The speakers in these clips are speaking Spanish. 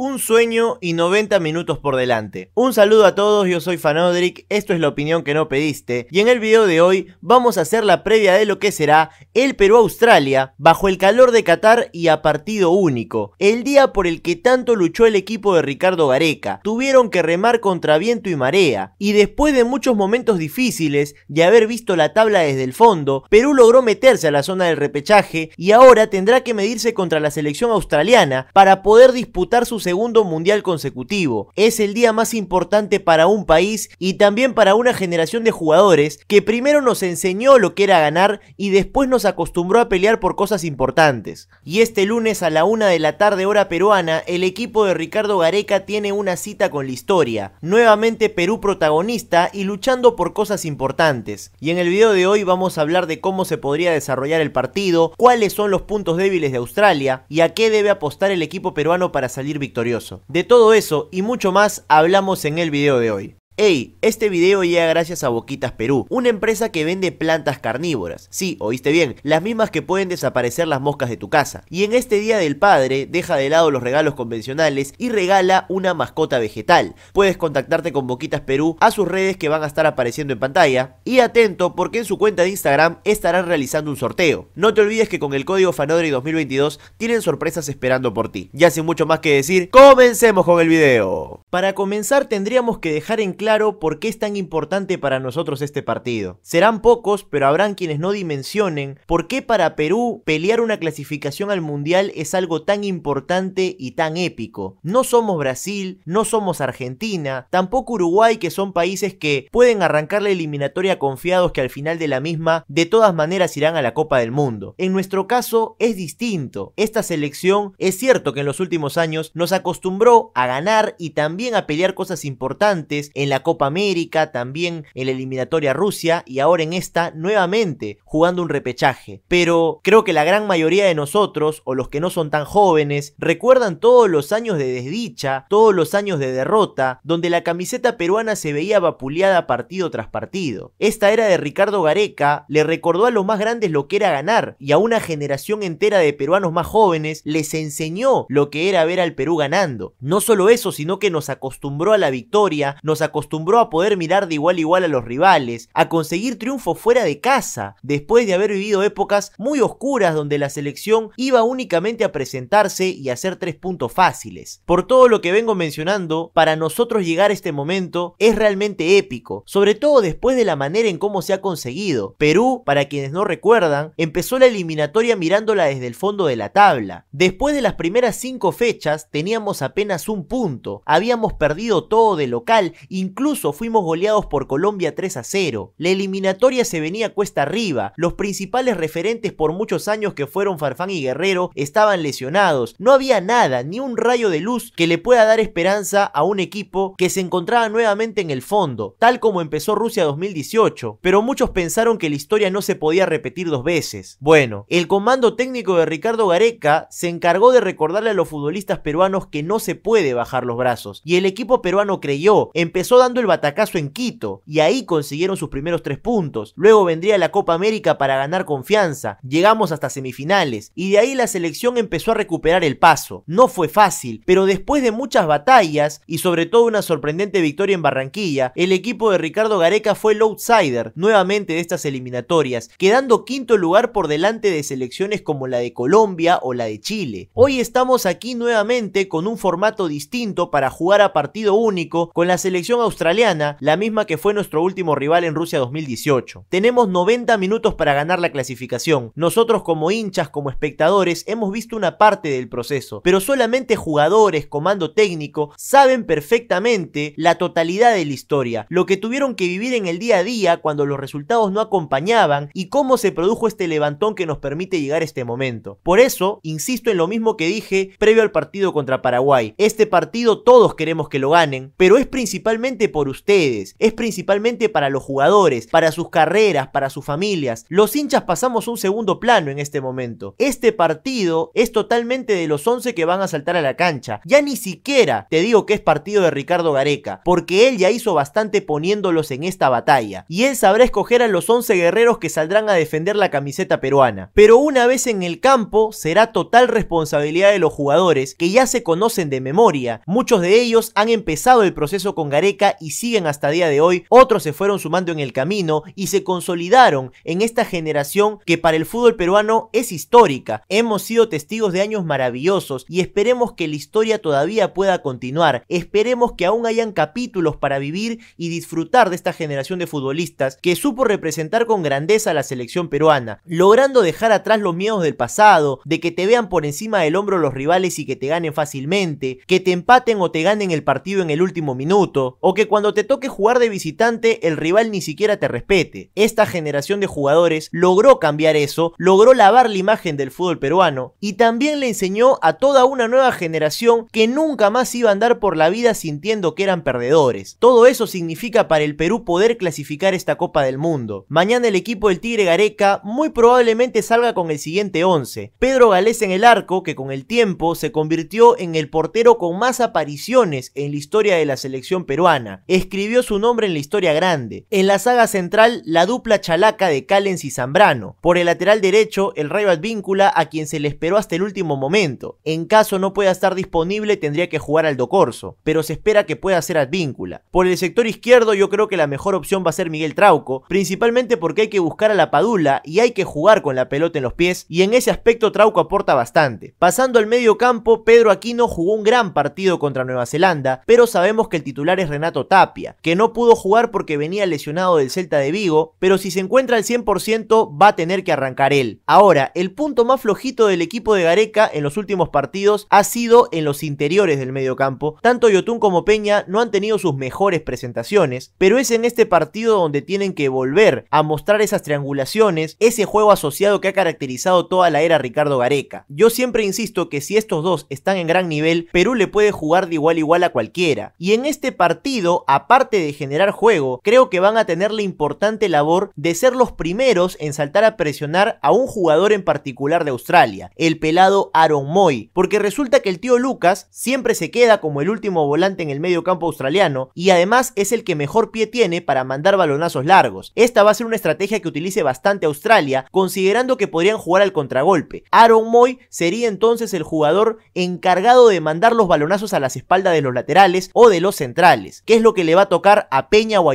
un sueño y 90 minutos por delante. Un saludo a todos, yo soy Fanodric, esto es la opinión que no pediste, y en el video de hoy vamos a hacer la previa de lo que será el Perú-Australia, bajo el calor de Qatar y a partido único, el día por el que tanto luchó el equipo de Ricardo Gareca, tuvieron que remar contra viento y marea, y después de muchos momentos difíciles, de haber visto la tabla desde el fondo, Perú logró meterse a la zona del repechaje y ahora tendrá que medirse contra la selección australiana para poder disputar sus segundo mundial consecutivo. Es el día más importante para un país y también para una generación de jugadores que primero nos enseñó lo que era ganar y después nos acostumbró a pelear por cosas importantes. Y este lunes a la una de la tarde hora peruana, el equipo de Ricardo Gareca tiene una cita con la historia. Nuevamente Perú protagonista y luchando por cosas importantes. Y en el video de hoy vamos a hablar de cómo se podría desarrollar el partido, cuáles son los puntos débiles de Australia y a qué debe apostar el equipo peruano para salir victorioso. De todo eso y mucho más hablamos en el video de hoy. Hey, este video llega gracias a Boquitas Perú, una empresa que vende plantas carnívoras. Sí, oíste bien, las mismas que pueden desaparecer las moscas de tu casa. Y en este Día del Padre, deja de lado los regalos convencionales y regala una mascota vegetal. Puedes contactarte con Boquitas Perú a sus redes que van a estar apareciendo en pantalla. Y atento porque en su cuenta de Instagram estarán realizando un sorteo. No te olvides que con el código Fanodri 2022 tienen sorpresas esperando por ti. Ya sin mucho más que decir, comencemos con el video. Para comenzar tendríamos que dejar en claro por qué es tan importante para nosotros este partido. Serán pocos, pero habrán quienes no dimensionen por qué para Perú pelear una clasificación al Mundial es algo tan importante y tan épico. No somos Brasil, no somos Argentina, tampoco Uruguay, que son países que pueden arrancar la eliminatoria confiados que al final de la misma de todas maneras irán a la Copa del Mundo. En nuestro caso es distinto. Esta selección es cierto que en los últimos años nos acostumbró a ganar y también a pelear cosas importantes en la Copa América, también en la eliminatoria Rusia y ahora en esta nuevamente jugando un repechaje. Pero creo que la gran mayoría de nosotros, o los que no son tan jóvenes, recuerdan todos los años de desdicha, todos los años de derrota, donde la camiseta peruana se veía vapuleada partido tras partido. Esta era de Ricardo Gareca le recordó a los más grandes lo que era ganar y a una generación entera de peruanos más jóvenes les enseñó lo que era ver al Perú ganando. No solo eso, sino que nos acostumbró a la victoria, nos acostumbró acostumbró a poder mirar de igual a igual a los rivales, a conseguir triunfo fuera de casa, después de haber vivido épocas muy oscuras donde la selección iba únicamente a presentarse y hacer tres puntos fáciles. Por todo lo que vengo mencionando, para nosotros llegar a este momento es realmente épico, sobre todo después de la manera en cómo se ha conseguido. Perú, para quienes no recuerdan, empezó la eliminatoria mirándola desde el fondo de la tabla. Después de las primeras cinco fechas teníamos apenas un punto, habíamos perdido todo de local, y Incluso fuimos goleados por Colombia 3 a 0. La eliminatoria se venía cuesta arriba. Los principales referentes por muchos años que fueron Farfán y Guerrero estaban lesionados. No había nada, ni un rayo de luz que le pueda dar esperanza a un equipo que se encontraba nuevamente en el fondo, tal como empezó Rusia 2018. Pero muchos pensaron que la historia no se podía repetir dos veces. Bueno, el comando técnico de Ricardo Gareca se encargó de recordarle a los futbolistas peruanos que no se puede bajar los brazos. Y el equipo peruano creyó, empezó dando el batacazo en Quito y ahí consiguieron sus primeros tres puntos. Luego vendría la Copa América para ganar confianza. Llegamos hasta semifinales y de ahí la selección empezó a recuperar el paso. No fue fácil, pero después de muchas batallas y sobre todo una sorprendente victoria en Barranquilla, el equipo de Ricardo Gareca fue el outsider nuevamente de estas eliminatorias, quedando quinto lugar por delante de selecciones como la de Colombia o la de Chile. Hoy estamos aquí nuevamente con un formato distinto para jugar a partido único con la selección australiana, la misma que fue nuestro último rival en Rusia 2018. Tenemos 90 minutos para ganar la clasificación. Nosotros como hinchas, como espectadores, hemos visto una parte del proceso, pero solamente jugadores, comando técnico, saben perfectamente la totalidad de la historia, lo que tuvieron que vivir en el día a día cuando los resultados no acompañaban y cómo se produjo este levantón que nos permite llegar a este momento. Por eso, insisto en lo mismo que dije previo al partido contra Paraguay. Este partido todos queremos que lo ganen, pero es principalmente por ustedes, es principalmente para los jugadores, para sus carreras, para sus familias. Los hinchas pasamos un segundo plano en este momento. Este partido es totalmente de los 11 que van a saltar a la cancha. Ya ni siquiera te digo que es partido de Ricardo Gareca, porque él ya hizo bastante poniéndolos en esta batalla. Y él sabrá escoger a los 11 guerreros que saldrán a defender la camiseta peruana. Pero una vez en el campo será total responsabilidad de los jugadores que ya se conocen de memoria. Muchos de ellos han empezado el proceso con Gareca y siguen hasta día de hoy, otros se fueron sumando en el camino y se consolidaron en esta generación que para el fútbol peruano es histórica. Hemos sido testigos de años maravillosos y esperemos que la historia todavía pueda continuar. Esperemos que aún hayan capítulos para vivir y disfrutar de esta generación de futbolistas que supo representar con grandeza a la selección peruana, logrando dejar atrás los miedos del pasado, de que te vean por encima del hombro los rivales y que te ganen fácilmente, que te empaten o te ganen el partido en el último minuto, o que cuando te toque jugar de visitante, el rival ni siquiera te respete. Esta generación de jugadores logró cambiar eso, logró lavar la imagen del fútbol peruano y también le enseñó a toda una nueva generación que nunca más iba a andar por la vida sintiendo que eran perdedores. Todo eso significa para el Perú poder clasificar esta Copa del Mundo. Mañana el equipo del Tigre Gareca muy probablemente salga con el siguiente 11. Pedro Galés en el arco, que con el tiempo se convirtió en el portero con más apariciones en la historia de la selección peruana. Escribió su nombre en la historia grande. En la saga central, la dupla chalaca de Callens y Zambrano. Por el lateral derecho, el Rayo Advíncula, a quien se le esperó hasta el último momento. En caso no pueda estar disponible, tendría que jugar Aldo Corso, pero se espera que pueda ser Advíncula. Por el sector izquierdo, yo creo que la mejor opción va a ser Miguel Trauco, principalmente porque hay que buscar a la Padula y hay que jugar con la pelota en los pies, y en ese aspecto Trauco aporta bastante. Pasando al medio campo, Pedro Aquino jugó un gran partido contra Nueva Zelanda, pero sabemos que el titular es Renato Totapia, Tapia, que no pudo jugar porque venía lesionado del Celta de Vigo, pero si se encuentra al 100% va a tener que arrancar él. Ahora, el punto más flojito del equipo de Gareca en los últimos partidos ha sido en los interiores del mediocampo. Tanto Yotun como Peña no han tenido sus mejores presentaciones, pero es en este partido donde tienen que volver a mostrar esas triangulaciones, ese juego asociado que ha caracterizado toda la era Ricardo Gareca. Yo siempre insisto que si estos dos están en gran nivel, Perú le puede jugar de igual a igual a cualquiera. Y en este partido aparte de generar juego, creo que van a tener la importante labor de ser los primeros en saltar a presionar a un jugador en particular de Australia, el pelado Aaron Moy, porque resulta que el tío Lucas siempre se queda como el último volante en el medio campo australiano y además es el que mejor pie tiene para mandar balonazos largos. Esta va a ser una estrategia que utilice bastante Australia, considerando que podrían jugar al contragolpe. Aaron Moy sería entonces el jugador encargado de mandar los balonazos a las espaldas de los laterales o de los centrales que es lo que le va a tocar a Peña o a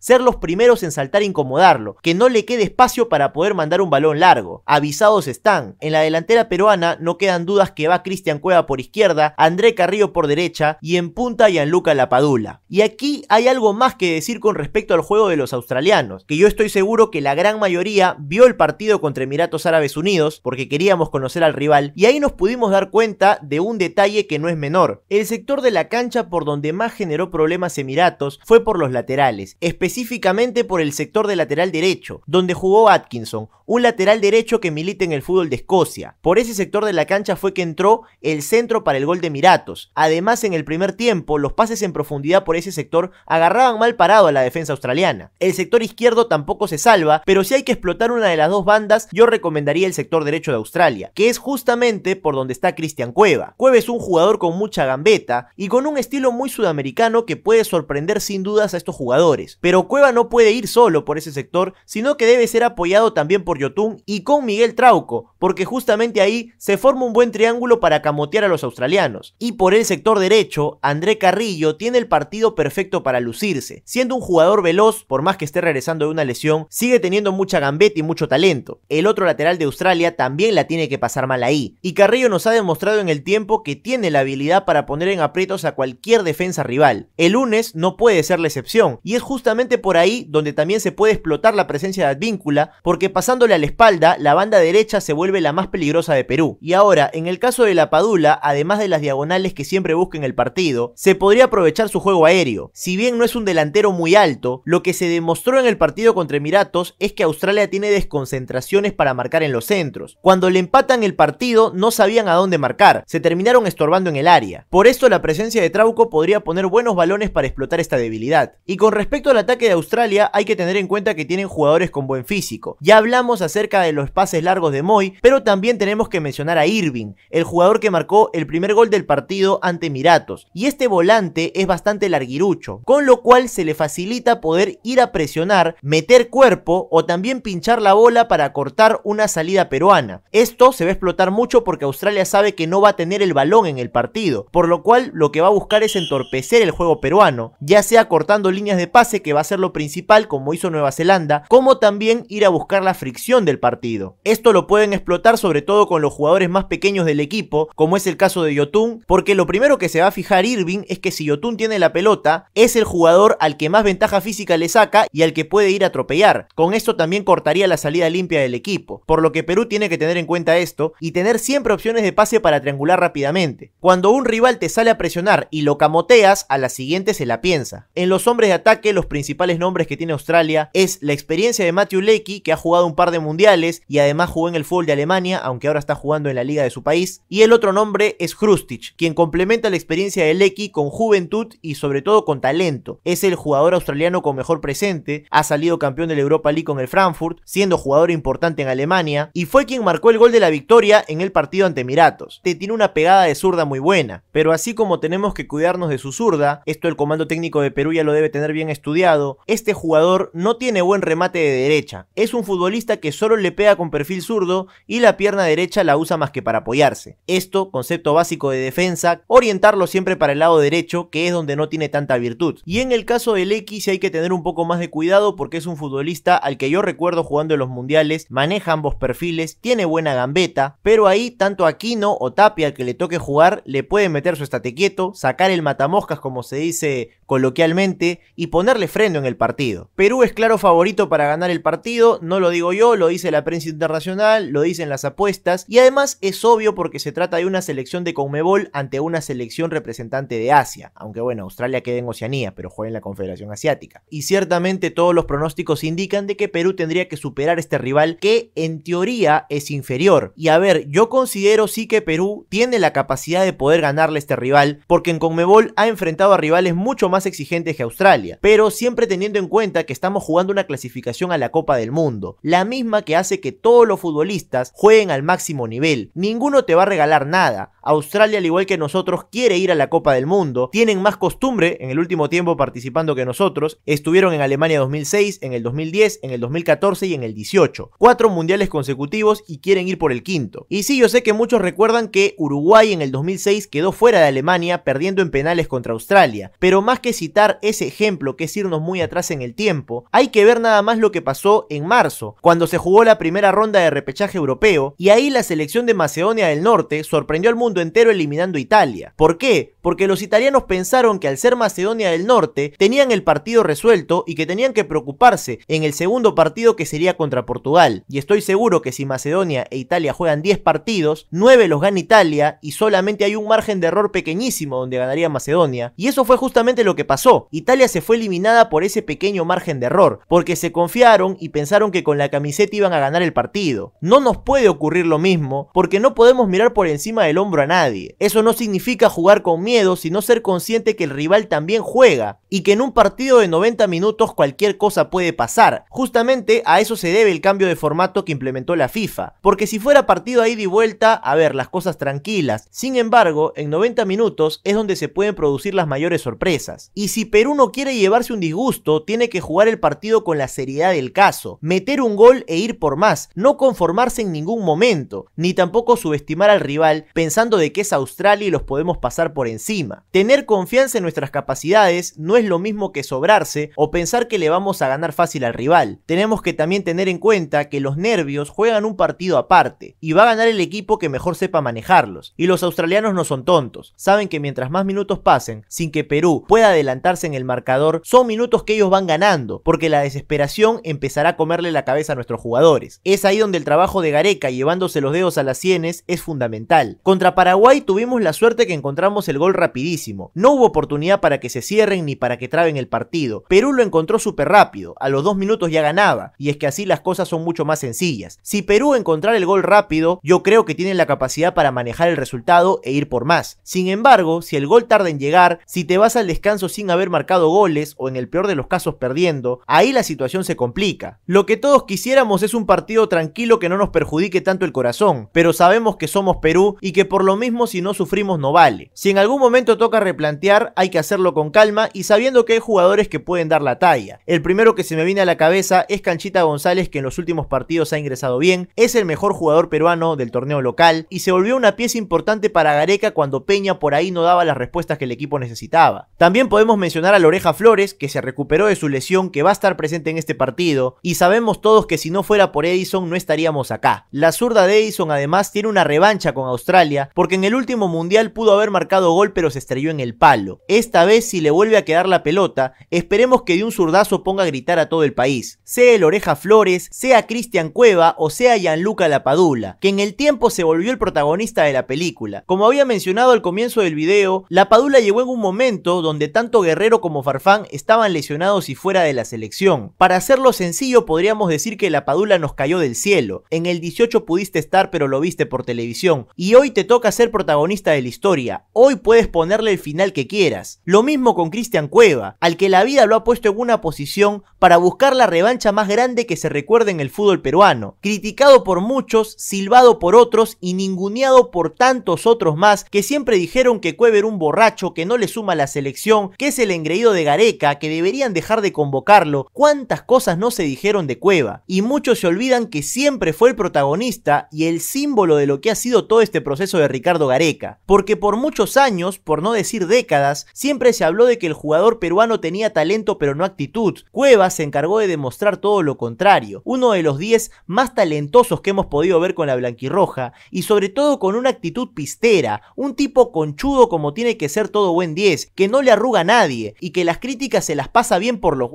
ser los primeros en saltar e incomodarlo, que no le quede espacio para poder mandar un balón largo. Avisados están, en la delantera peruana no quedan dudas que va Cristian Cueva por izquierda, André Carrillo por derecha y en punta Gianluca Lapadula. Y aquí hay algo más que decir con respecto al juego de los australianos, que yo estoy seguro que la gran mayoría vio el partido contra Emiratos Árabes Unidos porque queríamos conocer al rival y ahí nos pudimos dar cuenta de un detalle que no es menor. El sector de la cancha por donde más generó problemas Emiratos fue por los laterales, específicamente por el sector de lateral derecho, donde jugó Atkinson, un lateral derecho que milita en el fútbol de Escocia. Por ese sector de la cancha fue que entró el centro para el gol de Emiratos. Además, en el primer tiempo, los pases en profundidad por ese sector agarraban mal parado a la defensa australiana. El sector izquierdo tampoco se salva, pero si hay que explotar una de las dos bandas, yo recomendaría el sector derecho de Australia, que es justamente por donde está Cristian Cueva. Cueva es un jugador con mucha gambeta y con un estilo muy sudamericano que puede sorprender sin dudas a estos jugadores. Pero Cueva no puede ir solo por ese sector, sino que debe ser apoyado también por Yotun y con Miguel Trauco, porque justamente ahí se forma un buen triángulo para camotear a los australianos. Y por el sector derecho, André Carrillo tiene el partido perfecto para lucirse, siendo un jugador veloz, por más que esté regresando de una lesión, sigue teniendo mucha gambeta y mucho talento. El otro lateral de Australia también la tiene que pasar mal ahí, y Carrillo nos ha demostrado en el tiempo que tiene la habilidad para poner en aprietos a cualquier defensa rival. El lunes no puede ser la excepción. Y es justamente por ahí donde también se puede explotar la presencia de Advíncula, porque pasándole a la espalda, la banda derecha se vuelve la más peligrosa de Perú. Y ahora, en el caso de la Padula, además de las diagonales que siempre busca en el partido, se podría aprovechar su juego aéreo. Si bien no es un delantero muy alto, lo que se demostró en el partido contra Emiratos es que Australia tiene desconcentraciones para marcar en los centros. Cuando le empatan el partido, no sabían a dónde marcar, se terminaron estorbando en el área. Por esto la presencia de Trauco podría poner buenos balones para explotar esta debilidad. Y con respecto al ataque de Australia, hay que tener en cuenta que tienen jugadores con buen físico. Ya hablamos acerca de los pases largos de Moy, pero también tenemos que mencionar a Irving, el jugador que marcó el primer gol del partido ante Miratos. Y este volante es bastante larguirucho, con lo cual se le facilita poder ir a presionar, meter cuerpo o también pinchar la bola para cortar una salida peruana. Esto se va a explotar mucho porque Australia sabe que no va a tener el balón en el partido, por lo cual lo que va a buscar es entorpecer el juego peruano ya sea cortando líneas de pase que va a ser lo principal como hizo Nueva Zelanda, como también ir a buscar la fricción del partido. Esto lo pueden explotar sobre todo con los jugadores más pequeños del equipo, como es el caso de Yotun, porque lo primero que se va a fijar Irving es que si Yotun tiene la pelota, es el jugador al que más ventaja física le saca y al que puede ir a atropellar. Con esto también cortaría la salida limpia del equipo, por lo que Perú tiene que tener en cuenta esto y tener siempre opciones de pase para triangular rápidamente. Cuando un rival te sale a presionar y lo camoteas, a la siguiente se la piensa. En los hombres de ataque, los principales nombres que tiene Australia es la experiencia de Matthew Lecky, que ha jugado un par de mundiales y además jugó en el fútbol de Alemania, aunque ahora está jugando en la liga de su país. Y el otro nombre es Krustich quien complementa la experiencia de Lecky con juventud y sobre todo con talento. Es el jugador australiano con mejor presente, ha salido campeón de la Europa League con el Frankfurt, siendo jugador importante en Alemania, y fue quien marcó el gol de la victoria en el partido ante Miratos. Te tiene una pegada de zurda muy buena, pero así como tenemos que cuidarnos de su zurda, esto el comando técnico de Perú ya lo debe tener bien estudiado. Este jugador no tiene buen remate de derecha. Es un futbolista que solo le pega con perfil zurdo y la pierna derecha la usa más que para apoyarse. Esto, concepto básico de defensa, orientarlo siempre para el lado derecho, que es donde no tiene tanta virtud. Y en el caso del X hay que tener un poco más de cuidado porque es un futbolista al que yo recuerdo jugando en los mundiales, maneja ambos perfiles, tiene buena gambeta, pero ahí tanto Aquino o Tapia al que le toque jugar le puede meter su estate quieto, sacar el matamoscas como se dice coloquialmente, y ponerle freno en el partido. Perú es claro favorito para ganar el partido, no lo digo yo, lo dice la prensa internacional, lo dicen las apuestas, y además es obvio porque se trata de una selección de Conmebol ante una selección representante de Asia, aunque bueno, Australia queda en Oceanía, pero juega en la Confederación Asiática. Y ciertamente todos los pronósticos indican de que Perú tendría que superar este rival que en teoría es inferior. Y a ver, yo considero sí que Perú tiene la capacidad de poder ganarle a este rival, porque en Conmebol ha enfrentado a rivales muy mucho más exigentes que Australia, pero siempre teniendo en cuenta que estamos jugando una clasificación a la Copa del Mundo, la misma que hace que todos los futbolistas jueguen al máximo nivel. Ninguno te va a regalar nada. Australia, al igual que nosotros, quiere ir a la Copa del Mundo, tienen más costumbre en el último tiempo participando que nosotros, estuvieron en Alemania 2006, en el 2010, en el 2014 y en el 18. Cuatro mundiales consecutivos y quieren ir por el quinto. Y sí, yo sé que muchos recuerdan que Uruguay en el 2006 quedó fuera de Alemania perdiendo en penales contra Australia, pero más que citar ese ejemplo, que es irnos muy atrás en el tiempo, hay que ver nada más lo que pasó en marzo, cuando se jugó la primera ronda de repechaje europeo, y ahí la selección de Macedonia del Norte sorprendió al mundo entero eliminando a Italia. ¿Por qué? Porque los italianos pensaron que al ser Macedonia del Norte tenían el partido resuelto y que tenían que preocuparse en el segundo partido que sería contra Portugal. Y estoy seguro que si Macedonia e Italia juegan 10 partidos, 9 los gana Italia y solamente hay un margen de error pequeñísimo donde ganaría Macedonia. Y eso fue justamente lo que pasó. Italia se fue eliminada por ese pequeño margen de error, porque se confiaron y pensaron que con la camiseta iban a ganar el partido. No nos puede ocurrir lo mismo, porque no podemos mirar por encima del hombro a nadie. Eso no significa jugar con miedo, sino ser consciente que el rival también juega y que en un partido de 90 minutos cualquier cosa puede pasar. Justamente a eso se debe el cambio de formato que implementó la FIFA, porque si fuera partido ahí de vuelta, a ver, las cosas tranquilas. Sin embargo, en 90 minutos es donde se pueden producir las mayores sorpresas. Y si Perú no quiere llevarse un disgusto, tiene que jugar el partido con la seriedad del caso, meter un gol e ir por más, no conformarse en ningún momento, ni tampoco subestimar al rival pensando de que es Australia y los podemos pasar por encima. Tener confianza en nuestras capacidades no es lo mismo que sobrarse o pensar que le vamos a ganar fácil al rival. Tenemos que también tener en cuenta que los nervios juegan un partido aparte y va a ganar el equipo que mejor sepa manejarlos. Y los australianos no son tontos, saben que mientras más minutos pasen sin que Perú Puede adelantarse en el marcador, son minutos que ellos van ganando, porque la desesperación empezará a comerle la cabeza a nuestros jugadores. Es ahí donde el trabajo de Gareca llevándose los dedos a las sienes es fundamental. Contra Paraguay tuvimos la suerte que encontramos el gol rapidísimo. No hubo oportunidad para que se cierren ni para que traben el partido. Perú lo encontró súper rápido, a los dos minutos ya ganaba, y es que así las cosas son mucho más sencillas. Si Perú encontrar el gol rápido, yo creo que tienen la capacidad para manejar el resultado e ir por más. Sin embargo, si el gol tarda en llegar, si te vas al descanso sin haber marcado goles o en el peor de los casos perdiendo, ahí la situación se complica. Lo que todos quisiéramos es un partido tranquilo que no nos perjudique tanto el corazón, pero sabemos que somos Perú y que por lo mismo si no sufrimos no vale. Si en algún momento toca replantear, hay que hacerlo con calma y sabiendo que hay jugadores que pueden dar la talla. El primero que se me viene a la cabeza es Canchita González que en los últimos partidos ha ingresado bien, es el mejor jugador peruano del torneo local y se volvió una pieza importante para Gareca cuando Peña por ahí no daba las respuestas que el equipo necesitaba. También podemos mencionar a Loreja Flores, que se recuperó de su lesión, que va a estar presente en este partido, y sabemos todos que si no fuera por Edison no estaríamos acá. La zurda de Edison además tiene una revancha con Australia, porque en el último mundial pudo haber marcado gol pero se estrelló en el palo. Esta vez si le vuelve a quedar la pelota, esperemos que de un zurdazo ponga a gritar a todo el país. Sea el Oreja Flores, sea Cristian Cueva o sea Gianluca Lapadula, que en el tiempo se volvió el protagonista de la película. Como había mencionado al comienzo del video, Lapadula llegó en un momento donde tanto Guerrero como Farfán estaban lesionados y fuera de la selección. Para hacerlo sencillo podríamos decir que la Padula nos cayó del cielo. En el 18 pudiste estar pero lo viste por televisión. Y hoy te toca ser protagonista de la historia. Hoy puedes ponerle el final que quieras. Lo mismo con Cristian Cueva, al que la vida lo ha puesto en una posición para buscar la revancha más grande que se recuerde en el fútbol peruano. Criticado por muchos, silbado por otros y ninguneado por tantos otros más que siempre dijeron que Cueva era un borracho que no le suma a la selección que es el engreído de Gareca, que deberían dejar de convocarlo, cuántas cosas no se dijeron de Cueva. Y muchos se olvidan que siempre fue el protagonista y el símbolo de lo que ha sido todo este proceso de Ricardo Gareca. Porque por muchos años, por no decir décadas, siempre se habló de que el jugador peruano tenía talento pero no actitud. Cueva se encargó de demostrar todo lo contrario. Uno de los 10 más talentosos que hemos podido ver con la blanquirroja y sobre todo con una actitud pistera, un tipo conchudo como tiene que ser todo buen 10, que no arruga a nadie y que las críticas se las pasa bien por los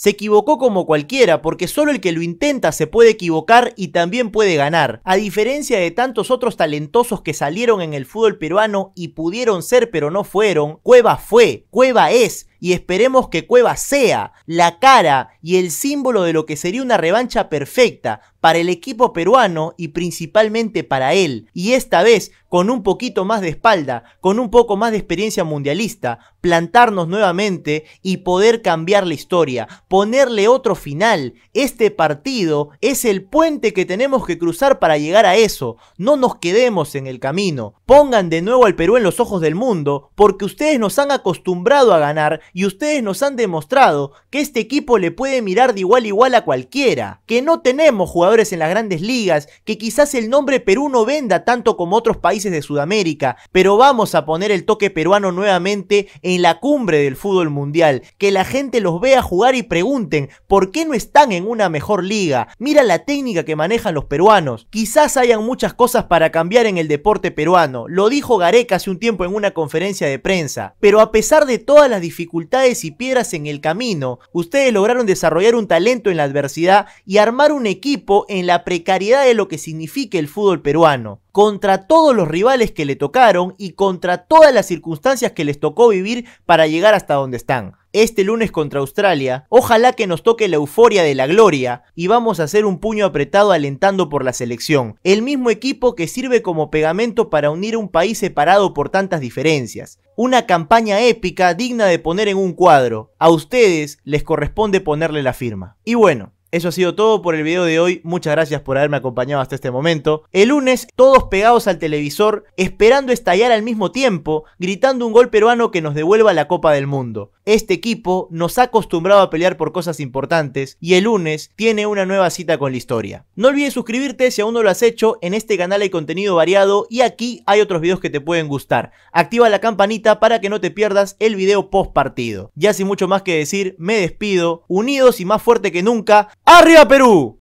se equivocó como cualquiera, porque solo el que lo intenta se puede equivocar y también puede ganar. A diferencia de tantos otros talentosos que salieron en el fútbol peruano y pudieron ser pero no fueron, Cueva fue, Cueva es, y esperemos que Cueva sea la cara y el símbolo de lo que sería una revancha perfecta para el equipo peruano y principalmente para él. Y esta vez, con un poquito más de espalda, con un poco más de experiencia mundialista, plantarnos nuevamente y poder cambiar la historia, ponerle otro final. Este partido es el puente que tenemos que cruzar para llegar a eso. No nos quedemos en el camino. Pongan de nuevo al Perú en los ojos del mundo, porque ustedes nos han acostumbrado a ganar y ustedes nos han demostrado que este equipo le puede mirar de igual a igual a cualquiera. Que no tenemos jugadores en las grandes ligas, que quizás el nombre Perú no venda tanto como otros países de Sudamérica, pero vamos a poner el toque peruano nuevamente en la cumbre del fútbol mundial. Que la gente los vea jugar y pregunten por qué no están en una mejor liga. Mira la técnica que manejan los peruanos. Quizás hayan muchas cosas para cambiar en el deporte peruano. Lo dijo Gareca hace un tiempo en una conferencia de prensa. Pero a pesar de todas las dificultades y piedras en el camino, ustedes lograron desarrollar un talento en la adversidad y armar un equipo en la precariedad de lo que significa el fútbol peruano contra todos los rivales que le tocaron y contra todas las circunstancias que les tocó vivir para llegar hasta donde están este lunes contra Australia, ojalá que nos toque la euforia de la gloria y vamos a hacer un puño apretado alentando por la selección, el mismo equipo que sirve como pegamento para unir un país separado por tantas diferencias. Una campaña épica digna de poner en un cuadro. A ustedes les corresponde ponerle la firma. Y bueno, eso ha sido todo por el video de hoy, muchas gracias por haberme acompañado hasta este momento. El lunes, todos pegados al televisor, esperando estallar al mismo tiempo, gritando un gol peruano que nos devuelva la Copa del Mundo. Este equipo nos ha acostumbrado a pelear por cosas importantes y el lunes tiene una nueva cita con la historia. No olvides suscribirte si aún no lo has hecho, en este canal hay contenido variado y aquí hay otros videos que te pueden gustar. Activa la campanita para que no te pierdas el video post partido. Ya sin mucho más que decir, me despido, unidos y más fuerte que nunca, ¡Arriba Perú!